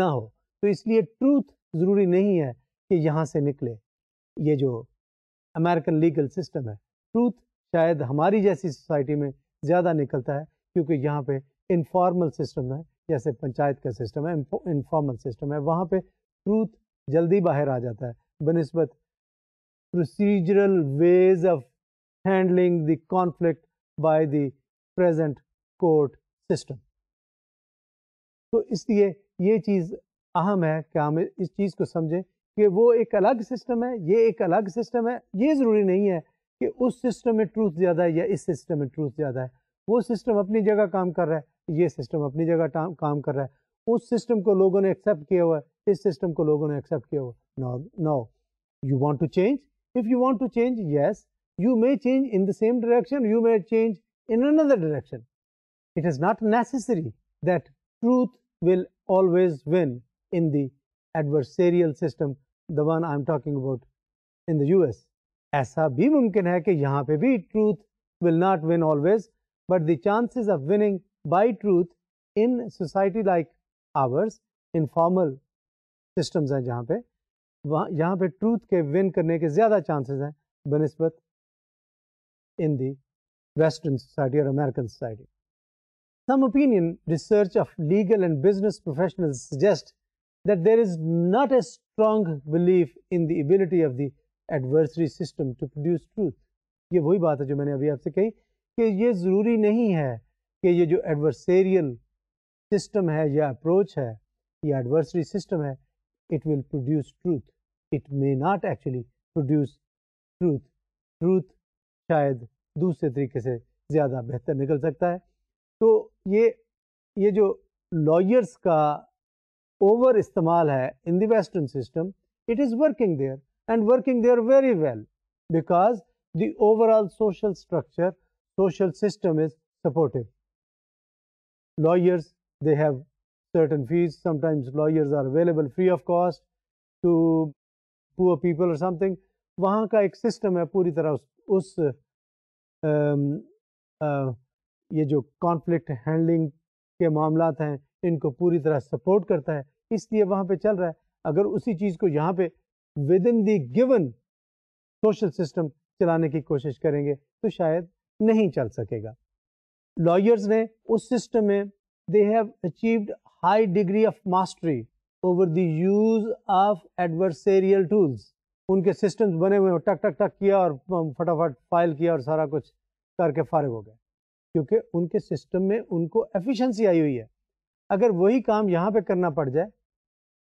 na ho to isliye truth zaruri nahi hai ki yahan se nikle ye jo american legal system hai truth shayad hamari jaisi society mein zyada nikalta hai kyunki yahan pe informal system है जैसे पंचायत का system है informal system है वहाँ पे truth जल्दी बाहर आ जाता है बनस्बत procedural ways of handling the conflict by the present court system तो इसलिए ये चीज़ अहम है कि हम इस चीज़ को समझें कि वो एक अलग सिस्टम है ये एक अलग सिस्टम है ये ज़रूरी नहीं है कि उस सिस्टम में ट्रूथ ज़्यादा है या इस सिस्टम में ट्रूथ ज़्यादा है वो सिस्टम अपनी जगह काम कर रहा है ये सिस्टम अपनी जगह काम कर रहा है उस सिस्टम को लोगों ने एक्सेप्ट किया हुआ है इस सिस्टम को लोगों ने एक्सेप्ट किया हुआ no no you want to change if you want to change yes you may change in the same direction you may change in another direction it is not necessary that truth will always win in the adversarial system the one I am talking about in the you ऐसा भी मुमकिन है कि यहाँ पे भी truth will not win always but the chances of winning by truth in society like ours, informal systems hain jahan pe वहाँ यहाँ पे truth ke win karne ke zyada chances hain banisbat in the Western society or American society. Some opinion research of legal and business professionals suggest that there is not a strong belief in the ability of the adversary system to produce truth. ये वही बात है जो मैंने अभी आपसे kahi कि ye zaruri nahi hai कि ये जो एडवर्सेरियल सिस्टम है या अप्रोच है या एडवर्सरी सिस्टम है it will produce truth it may not actually produce truth truth शायद दूसरे तरीके से ज़्यादा बेहतर निकल सकता है तो ये ये जो लॉयर्स का ओवर इस्तेमाल है in the western system it is working there and working there very well because the overall social structure social system is supportive lawyers they have certain fees sometimes lawyers are available free of cost to poor people or something वहाँ का एक system है पूरी तरह उस, उस आ, um, आ, uh, ये जो कॉन्फ्लिक्ट हैंडलिंग के मामला हैं इनको पूरी तरह सपोर्ट करता है इसलिए वहाँ पे चल रहा है अगर उसी चीज़ को यहाँ पे within the given social system चलाने की कोशिश करेंगे तो शायद नहीं चल सकेगा लॉयर्स ने उस सिस्टम में they have achieved high degree of mastery over the use of adversarial tools उनके सिस्टम्स बने हुए टक टक टक किया और फटाफट फाइल किया और सारा कुछ करके फारग हो गया क्योंकि उनके सिस्टम में उनको एफिशिएंसी आई हुई है अगर वही काम यहाँ पे करना पड़ जाए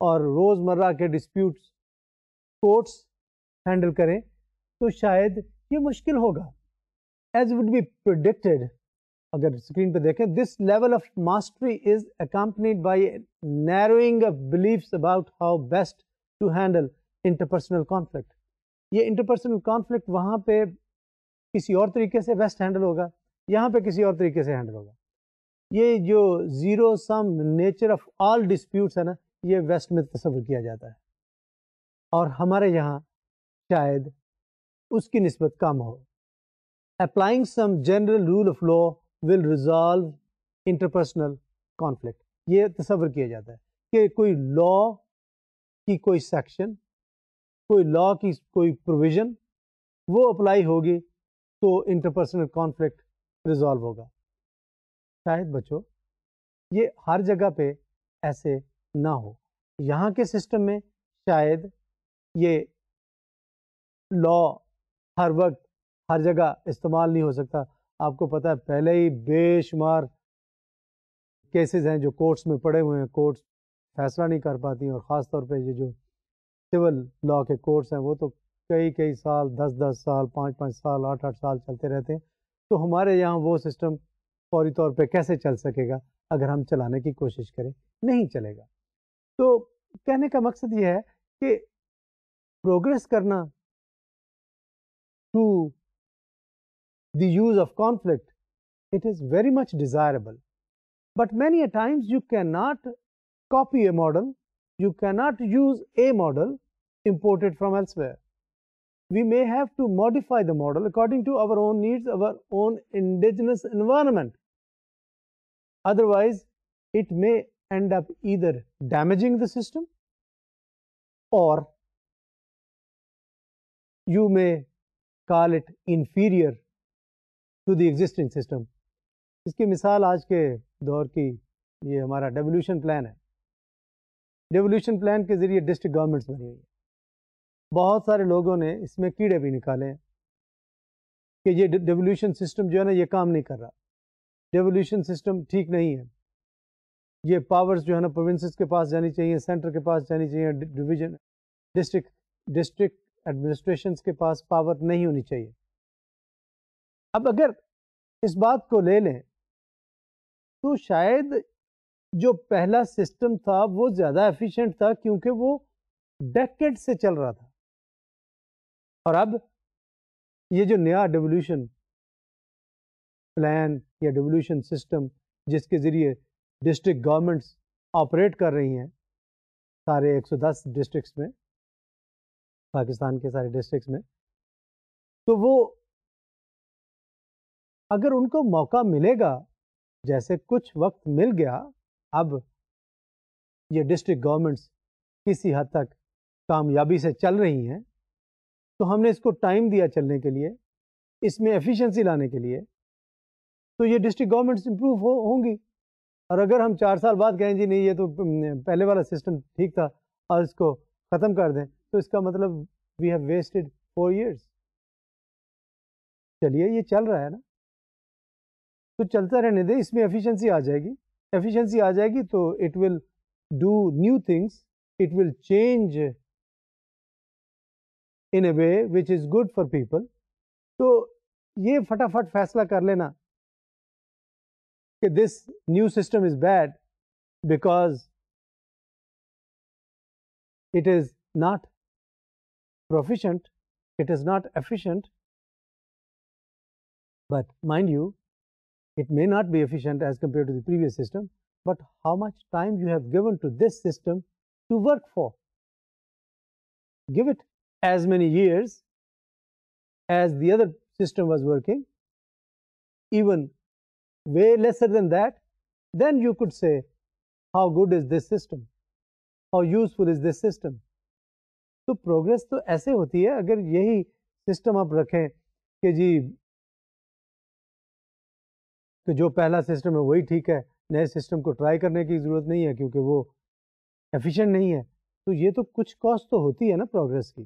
और रोज़मर्रा के डिस्प्यूट्स कोर्ट्स हैंडल करें तो शायद ये मुश्किल होगा एज वुड बी प्रोडिक्टेड अगर स्क्रीन पे देखें this level of mastery is accompanied by narrowing of beliefs about how best to handle interpersonal conflict ये इंटरपर्सनल कॉन्फ्लिक्ट वहाँ पे किसी और तरीके से बेस्ट हैंडल होगा यहाँ पे किसी और तरीके से हैंडल होगा ये जो zero sum nature of all disputes है ना ये वेस्ट में तस्वर किया जाता है और हमारे यहाँ शायद उसकी नस्बत कम हो applying some general rule of law will resolve interpersonal conflict ये तस्वर किया जाता है कि कोई लॉ की कोई सेक्शन कोई लॉ की कोई प्रोविज़न वो अप्लाई होगी तो इंटरपर्सनल कॉन्फ्लिक्ट रिजॉल्व होगा शायद बच्चों ये हर जगह पे ऐसे ना हो यहाँ के सिस्टम में शायद ये लॉ हर वक्त हर जगह इस्तेमाल नहीं हो सकता आपको पता है पहले ही बेशुमार केसेस हैं जो कोर्ट्स में पड़े हुए हैं कोर्ट्स फैसला नहीं कर पाती और ख़ास तौर पे ये जो सिविल लॉ के कोर्ट्स हैं वो तो कई कई साल दस दस साल पाँच पाँच साल आठ आठ साल चलते रहते हैं तो हमारे यहाँ वो सिस्टम फौरी तौर पर कैसे चल सकेगा अगर हम चलाने की कोशिश करें नहीं चलेगा तो कहने का मकसद ये है कि प्रोग्रेस करना to the use of conflict, it is very much desirable. But many a times you cannot copy a model, you cannot use a model imported from elsewhere. We may have to modify the model according to our own needs, our own indigenous environment. Otherwise, it may end up either damaging the system or you may call it inferior to the existing system इसकी मिसाल आज के दौर की ये हमारा devolution plan है devolution plan के ज़रिए डिस्ट्रिक्ट गवर्नमेंट्स बनी हुई है बहुत सारे लोगों ने इसमें कीड़े भी निकाले हैं कि ये डेवोल्यूशन सिस्टम जो है ना ये काम नहीं कर रहा डेवोल्यूशन सिस्टम ठीक नहीं है ये पावर्स जो है ना प्रोविंसेस के पास जानी चाहिए सेंटर के पास जानी चाहिए डिवीजन डिस्ट्रिक्ट डिस्ट्रिक्ट एडमिनिस्ट्रेशन के पास पावर नहीं होनी चाहिए अब अगर इस बात को ले लें तो शायद जो पहला सिस्टम था वो ज़्यादा एफिशिएंट था क्योंकि वो डेकेड से चल रहा था और अब ये जो नया डेवोल्यूशन प्लान या डेवोल्यूशन सिस्टम जिसके ज़रिए डिस्ट्रिक्ट गवर्नमेंट्स ऑपरेट कर रही हैं सारे 110 डिस्ट्रिक्ट्स में पाकिस्तान के सारे डिस्ट्रिक्ट्स में तो वो अगर उनको मौका मिलेगा जैसे कुछ वक्त मिल गया अब ये डिस्ट्रिक्ट गवर्नमेंट्स किसी हद तक कामयाबी से चल रही हैं तो हमने इसको टाइम दिया चलने के लिए इसमें एफिशिएंसी लाने के लिए तो ये डिस्ट्रिक्ट गवर्नमेंट्स इम्प्रूव हो होंगी और अगर हम चार साल बाद कहें जी नहीं ये तो पहले वाला सिस्टम ठीक था और इसको ख़त्म कर दें तो इसका मतलब we have wasted four years चलिए ये चल रहा है ना तो चलता रहने दे इसमें एफिशिएंसी आ जाएगी एफिशिएंसी आ जाएगी तो it will do new things it will change in a way which is good for people तो ये फटाफट फैसला कर लेना कि this new system is bad because it is not proficient it is not efficient but mind you It may not be efficient as compared to the previous system, but how much time you have given to this system to work for. Give it as many years as the other system was working, even way lesser than that, then you could say how good is this system, how useful is this system. So progress, to ऐसे होती है अगर यही system आप रखें कि जी कि तो जो पहला सिस्टम है वही ठीक है नए सिस्टम को ट्राई करने की ज़रूरत नहीं है क्योंकि वो एफिशिएंट नहीं है तो ये तो कुछ कॉस्ट तो होती है ना प्रोग्रेस की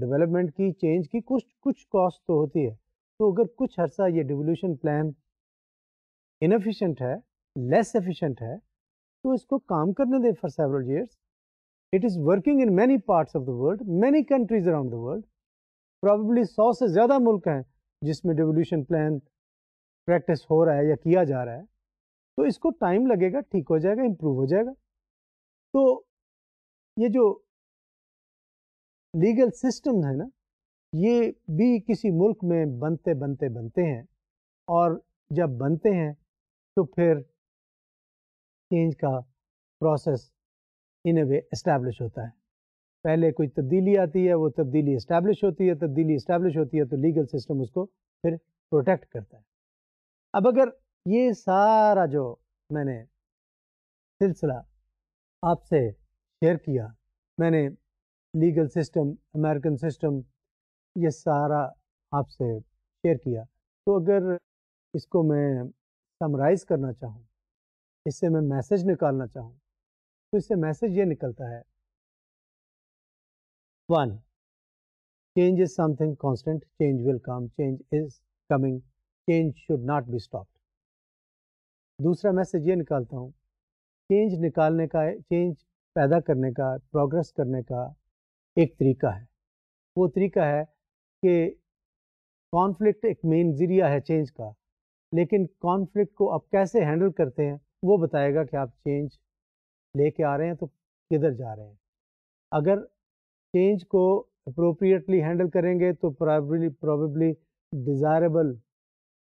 डेवलपमेंट की चेंज की कुछ कुछ कॉस्ट तो होती है तो अगर कुछ अर्सा ये डिवोल्यूशन प्लान इनफिशेंट है लेस एफिशेंट है तो इसको काम करने दें for several years it is working in many parts of the world many countries around the world probably सौ से ज़्यादा मुल्क हैं जिसमें डिवोल्यूशन प्लान प्रैक्टिस हो रहा है या किया जा रहा है तो इसको टाइम लगेगा ठीक हो जाएगा इम्प्रूव हो जाएगा तो ये जो लीगल सिस्टम है ना ये भी किसी मुल्क में बनते बनते बनते हैं और जब बनते हैं तो फिर चेंज का process in a way establish होता है पहले कोई तब्दीली आती है वो तब्दीली इस्टेब्लिश होती है तब्दीली इस्टेब्लिश होती है तो लीगल सिस्टम उसको फिर प्रोटेक्ट करता है अब अगर ये सारा जो मैंने सिलसिला आपसे शेयर किया मैंने लीगल सिस्टम अमेरिकन सिस्टम ये सारा आपसे शेयर किया तो अगर इसको मैं समराइज करना चाहूँ इससे मैं मैसेज निकालना चाहूँ तो इससे मैसेज ये निकलता है one change is something constant change will come change is coming change should not be stopped दूसरा मैसेज ये निकालता हूँ चेंज निकालने का चेंज पैदा करने का प्रोग्रेस करने का एक तरीका है वो तरीका है कि कॉन्फ्लिक्ट एक मेन ज़रिया है चेंज का लेकिन कॉन्फ्लिक्ट को आप कैसे हैंडल करते हैं वो बताएगा कि आप चेंज लेके आ रहे हैं तो किधर जा रहे हैं अगर चेंज को अप्रोप्रिएटली हैंडल करेंगे तो प्रॉबली प्रॉबली डिज़ायरेबल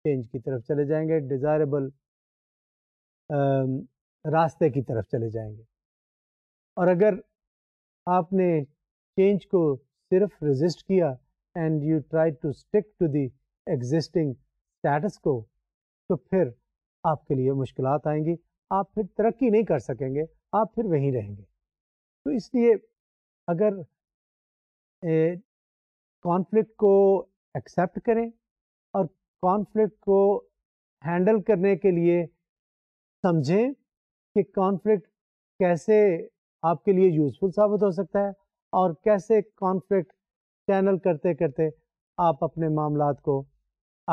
चेंज की तरफ चले जाएंगे डिज़ायरेबल रास्ते की तरफ चले जाएंगे और अगर आपने चेंज को सिर्फ रजिस्ट किया and you try to stick to the existing status quo तो फिर आपके लिए मुश्किल आएंगी आप फिर तरक्की नहीं कर सकेंगे आप फिर वहीं रहेंगे तो इसलिए अगर कॉन्फ्लिक्ट को एक्सेप्ट करें और कॉन्फ्लिक्ट को हैंडल करने के लिए समझें कि कॉन्फ्लिक्ट कैसे आपके लिए यूज़फुल साबित हो सकता है और कैसे कॉन्फ्लिक्ट चैनल करते करते आप अपने मामला को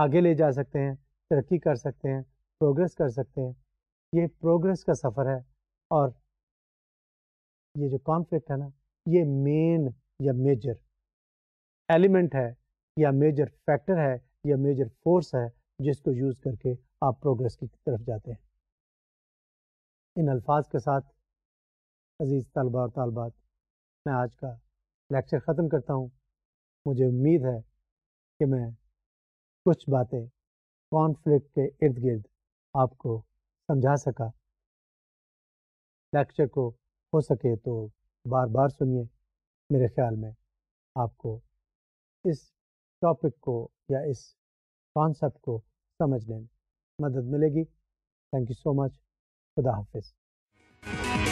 आगे ले जा सकते हैं तरक्की कर सकते हैं प्रोग्रेस कर सकते हैं ये प्रोग्रेस का सफ़र है और ये जो कॉन्फ्लिक्ट है ना ये मेन या मेजर एलिमेंट है या मेजर फैक्टर है या मेजर फोर्स है जिसको यूज़ करके आप प्रोग्रेस की तरफ जाते हैं इन अल्फाज के साथ अज़ीज़ तलबा और तलबात मैं आज का लेक्चर ख़त्म करता हूँ मुझे उम्मीद है कि मैं कुछ बातें कॉन्फ्लिक्ट के इर्द गिर्द आपको समझा सका लेक्चर को हो सके तो बार बार सुनिए मेरे ख्याल में आपको इस टॉपिक को या इस कॉन्सेप्ट को समझने में मदद मिलेगी थैंक यू सो मच खुदा हाफिज़